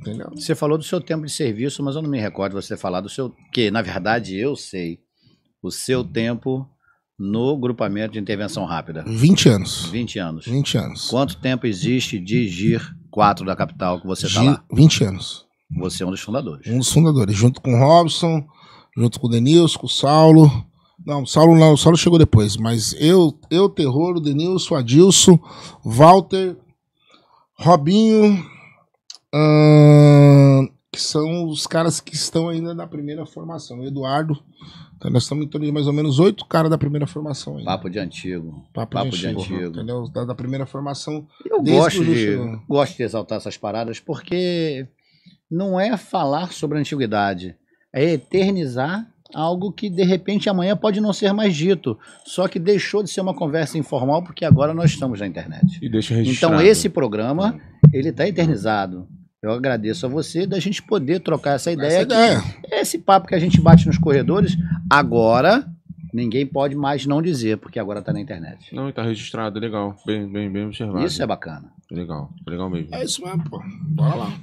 Entendeu? Você falou do seu tempo de serviço, mas eu não me recordo você falar do seu. Que, na verdade, eu sei. O seu tempo no grupamento de intervenção rápida. 20 anos. 20 anos. 20 anos. Quanto tempo existe de GIR 4 da capital que você está lá? 20 anos. Você é um dos fundadores. Um dos fundadores, junto com o Robson, junto com o Denilson, com o Saulo. Não, o Saulo não, o Saulo chegou depois, mas eu, eu Terror, o Denilson, o Adilson, Walter, Robinho, que são os caras que estão ainda na primeira formação. O Eduardo, então nós estamos em torno de mais ou menos oito caras da primeira formação. Ainda. Papo de antigo. Papo, Papo de, antigo, de antigo. Entendeu? Da, da primeira formação. Eu gosto de, gosto de exaltar essas paradas porque não é falar sobre a antiguidade, é eternizar algo que de repente amanhã pode não ser mais dito, só que deixou de ser uma conversa informal porque agora nós estamos na internet. E deixa registrado. Então esse programa ele está eternizado. Eu agradeço a você da gente poder trocar essa ideia. Essa Esse papo que a gente bate nos corredores, agora ninguém pode mais não dizer, porque agora está na internet. Não, está registrado, legal. Bem, bem, bem observado. Isso é bacana. Legal, legal mesmo. É isso mesmo, pô. Bora lá.